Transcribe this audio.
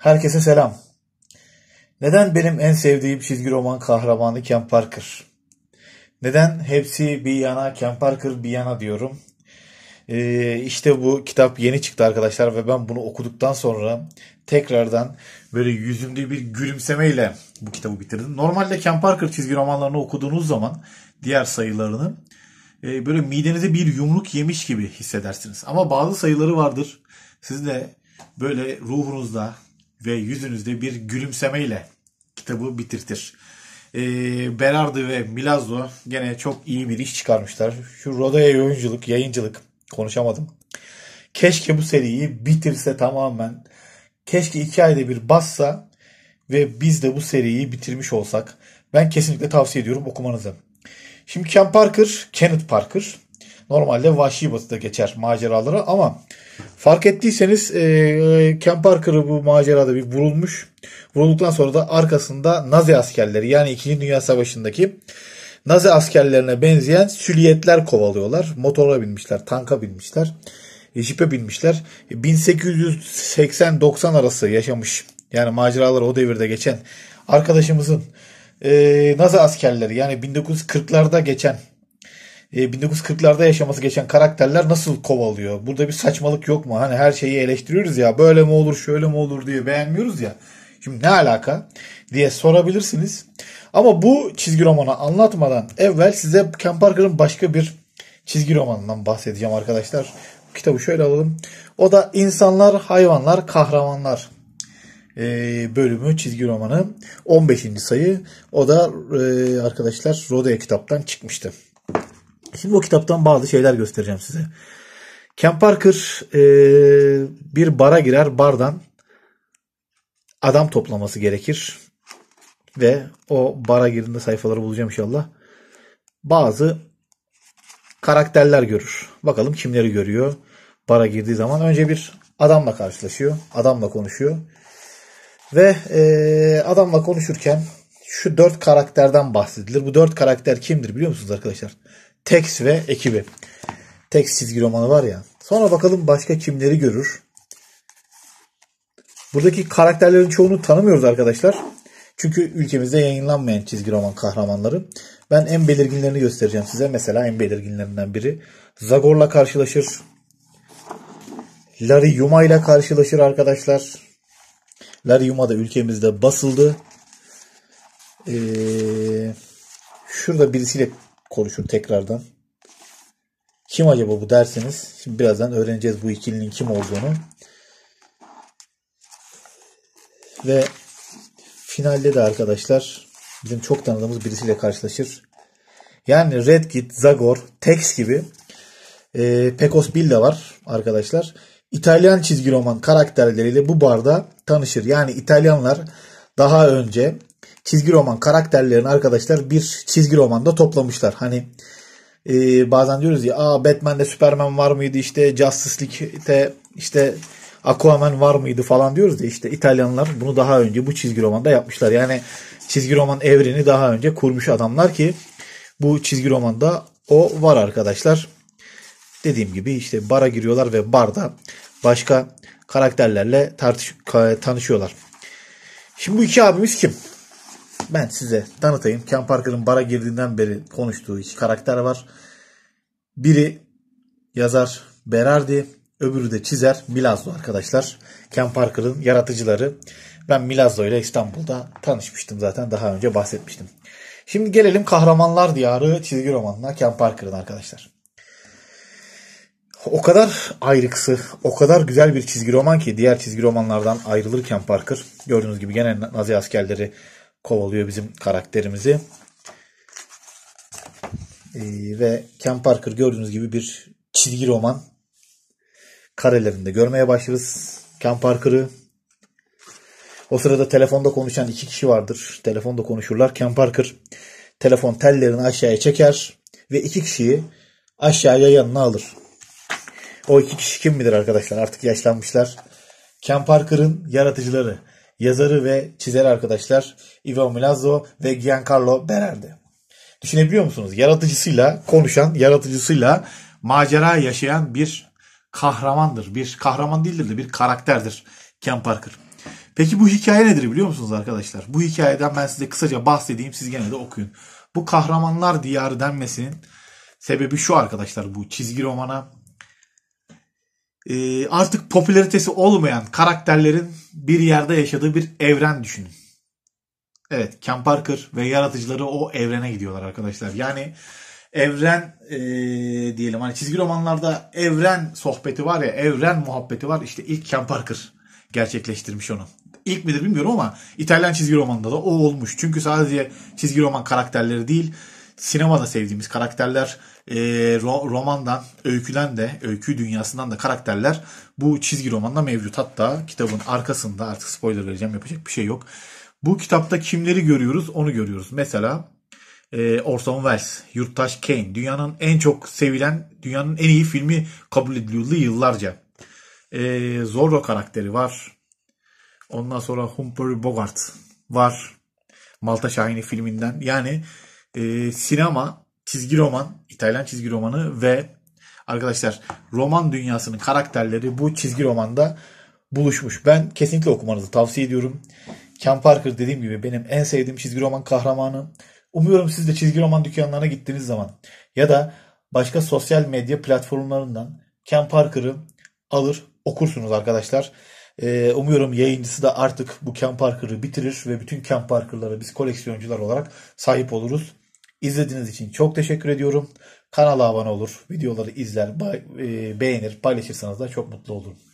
Herkese selam. Neden benim en sevdiğim çizgi roman kahramanı Ken Parker? Neden hepsi bir yana Ken Parker bir yana diyorum? Ee, işte bu kitap yeni çıktı arkadaşlar ve ben bunu okuduktan sonra tekrardan böyle yüzümde bir gülümsemeyle bu kitabı bitirdim. Normalde Ken Parker çizgi romanlarını okuduğunuz zaman diğer sayılarını e, böyle midenize bir yumruk yemiş gibi hissedersiniz. Ama bazı sayıları vardır. Siz de böyle ruhunuzda ve yüzünüzde bir gülümsemeyle kitabı bitirtir. E, Berardi ve Milazzo gene çok iyi bir iş çıkarmışlar. Şu Roda'ya oyunculuk, yayıncılık konuşamadım. Keşke bu seriyi bitirse tamamen. Keşke iki ayda bir bassa ve biz de bu seriyi bitirmiş olsak. Ben kesinlikle tavsiye ediyorum okumanızı. Şimdi Ken Parker, Kenneth Parker normalde Vahşi Batı'da geçer maceraları ama Fark ettiyseniz e, Ken Parker'ı bu macerada bir vurulmuş. Vurulduktan sonra da arkasında Nazi askerleri yani 2. Dünya Savaşı'ndaki Nazi askerlerine benzeyen süliyetler kovalıyorlar. Motora binmişler, tanka binmişler, e, jipe binmişler. 1880-90 e, arası yaşamış yani maceraları o devirde geçen arkadaşımızın e, Nazi askerleri yani 1940'larda geçen 1940'larda e, yaşaması geçen karakterler nasıl kovalıyor? Burada bir saçmalık yok mu? Hani her şeyi eleştiriyoruz ya böyle mi olur şöyle mi olur diye beğenmiyoruz ya. Şimdi ne alaka diye sorabilirsiniz. Ama bu çizgi romanı anlatmadan evvel size Ken Parker'ın başka bir çizgi romanından bahsedeceğim arkadaşlar. Kitabı şöyle alalım. O da İnsanlar, Hayvanlar, Kahramanlar e, bölümü çizgi romanı 15. sayı. O da e, arkadaşlar Rodeo kitaptan çıkmıştı. Şimdi o kitaptan bazı şeyler göstereceğim size. Ken Parker e, bir bara girer. Bardan adam toplaması gerekir. Ve o bara girdiğinde sayfaları bulacağım inşallah. Bazı karakterler görür. Bakalım kimleri görüyor. Bara girdiği zaman önce bir adamla karşılaşıyor. Adamla konuşuyor. Ve e, adamla konuşurken şu dört karakterden bahsedilir. Bu dört karakter kimdir biliyor musunuz arkadaşlar? Tex ve ekibi. Tex çizgi romanı var ya. Sonra bakalım başka kimleri görür. Buradaki karakterlerin çoğunu tanımıyoruz arkadaşlar. Çünkü ülkemizde yayınlanmayan çizgi roman kahramanları. Ben en belirginlerini göstereceğim size. Mesela en belirginlerinden biri. Zagor'la karşılaşır. Larry Yuma ile karşılaşır arkadaşlar. Larry Yuma da ülkemizde basıldı. Ee, şurada birisiyle konuşur tekrardan. Kim acaba bu dersiniz? şimdi birazdan öğreneceğiz bu ikilinin kim olduğunu. Ve finalde de arkadaşlar bizim çok tanıdığımız birisiyle karşılaşır. Yani Redkit, Zagor, Tex gibi e, Pecos de var arkadaşlar. İtalyan çizgi roman karakterleriyle bu barda tanışır. Yani İtalyanlar daha önce çizgi roman karakterlerini arkadaşlar bir çizgi romanda toplamışlar. Hani e, bazen diyoruz ya Aa, Batman'de Superman var mıydı işte Justice League'de işte Aquaman var mıydı falan diyoruz ya işte İtalyanlar bunu daha önce bu çizgi romanda yapmışlar. Yani çizgi roman evreni daha önce kurmuş adamlar ki bu çizgi romanda o var arkadaşlar. Dediğim gibi işte bara giriyorlar ve barda başka karakterlerle tartış tanışıyorlar. Şimdi bu iki abimiz kim? ben size tanıtayım. Ken Parker'ın bara girdiğinden beri konuştuğu iki karakter var. Biri yazar Berardi, öbürü de çizer Milazzo arkadaşlar. Ken Parker'ın yaratıcıları. Ben Milazzo ile İstanbul'da tanışmıştım zaten daha önce bahsetmiştim. Şimdi gelelim Kahramanlar Diyarı çizgi romanına Ken Parker'ın arkadaşlar. O kadar ayrıksı, o kadar güzel bir çizgi roman ki diğer çizgi romanlardan ayrılır Ken Parker gördüğünüz gibi gene Nazi askerleri kovalıyor bizim karakterimizi. Ee, ve Ken Parker gördüğünüz gibi bir çizgi roman karelerinde görmeye başlarız. Ken Parker'ı o sırada telefonda konuşan iki kişi vardır. Telefonda konuşurlar. Ken Parker telefon tellerini aşağıya çeker ve iki kişiyi aşağıya yanına alır. O iki kişi kim bilir arkadaşlar? Artık yaşlanmışlar. Ken Parker'ın yaratıcıları yazarı ve çizer arkadaşlar Ivan Milazzo ve Giancarlo Berardi. Düşünebiliyor musunuz? Yaratıcısıyla konuşan, yaratıcısıyla macera yaşayan bir kahramandır. Bir kahraman değildir de bir karakterdir Ken Parker. Peki bu hikaye nedir biliyor musunuz arkadaşlar? Bu hikayeden ben size kısaca bahsedeyim siz gene de okuyun. Bu kahramanlar diyarı denmesinin sebebi şu arkadaşlar bu çizgi romana e, artık popülaritesi olmayan karakterlerin bir yerde yaşadığı bir evren düşünün. Evet, Ken Parker ve yaratıcıları o evrene gidiyorlar arkadaşlar. Yani evren e, diyelim hani çizgi romanlarda evren sohbeti var ya, evren muhabbeti var. İşte ilk Ken Parker gerçekleştirmiş onu. İlk midir bilmiyorum ama İtalyan çizgi romanında da o olmuş. Çünkü sadece çizgi roman karakterleri değil, sinemada sevdiğimiz karakterler e, ro- romandan, öyküden de, öykü dünyasından da karakterler bu çizgi romanda mevcut. Hatta kitabın arkasında artık spoiler vereceğim yapacak bir şey yok. Bu kitapta kimleri görüyoruz onu görüyoruz. Mesela e, Orson Welles, Yurttaş Kane dünyanın en çok sevilen, dünyanın en iyi filmi kabul ediliyordu yıllarca. E, Zorro karakteri var. Ondan sonra Humphrey Bogart var. Malta Şahini filminden. Yani e, sinema çizgi roman, İtalyan çizgi romanı ve arkadaşlar roman dünyasının karakterleri bu çizgi romanda buluşmuş. Ben kesinlikle okumanızı tavsiye ediyorum. Ken Parker dediğim gibi benim en sevdiğim çizgi roman kahramanı. Umuyorum siz de çizgi roman dükkanlarına gittiğiniz zaman ya da başka sosyal medya platformlarından Ken Parker'ı alır okursunuz arkadaşlar. Ee, umuyorum yayıncısı da artık bu Ken Parker'ı bitirir ve bütün Ken Parker'ları biz koleksiyoncular olarak sahip oluruz. İzlediğiniz için çok teşekkür ediyorum. Kanala abone olur, videoları izler, e, beğenir, paylaşırsanız da çok mutlu olurum.